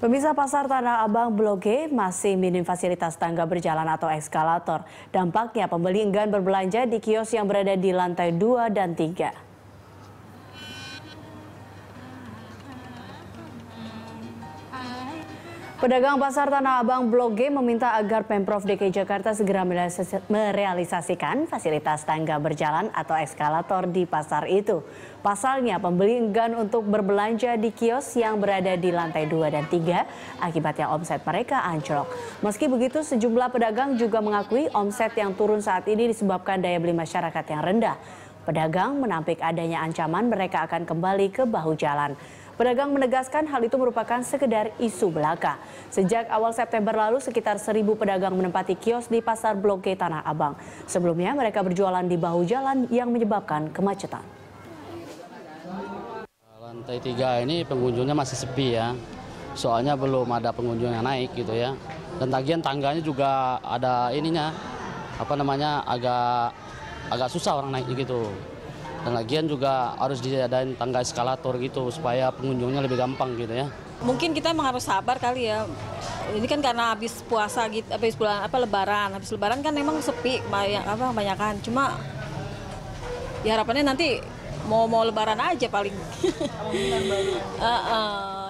Pemirsa pasar Tanah Abang Blok G masih minim fasilitas tangga berjalan atau eskalator. Dampaknya pembeli enggan berbelanja di kios yang berada di lantai 2 dan 3. Pedagang pasar Tanah Abang Blok G meminta agar Pemprov DKI Jakarta segera merealisasikan fasilitas tangga berjalan atau eskalator di pasar itu. Pasalnya pembeli enggan untuk berbelanja di kios yang berada di lantai 2 dan 3 akibatnya omset mereka anjlok. Meski begitu sejumlah pedagang juga mengakui omset yang turun saat ini disebabkan daya beli masyarakat yang rendah. Pedagang menampik adanya ancaman mereka akan kembali ke bahu jalan. Pedagang menegaskan hal itu merupakan sekedar isu belaka. Sejak awal September lalu, sekitar seribu pedagang menempati kios di pasar Blok G Tanah Abang. Sebelumnya, mereka berjualan di bahu jalan yang menyebabkan kemacetan. Lantai tiga ini pengunjungnya masih sepi ya, soalnya belum ada pengunjung yang naik gitu ya. Dan tagihan tangganya juga ada ininya, apa namanya agak agak susah orang naik gitu. Dan lagian juga harus diadain tangga eskalator gitu supaya pengunjungnya lebih gampang gitu ya. Mungkin kita emang harus sabar kali ya. Ini kan karena habis puasa gitu, habis bulan apa lebaran, habis lebaran kan memang sepi banyak apa kebanyakan. Cuma ya harapannya nanti mau mau lebaran aja paling. uh,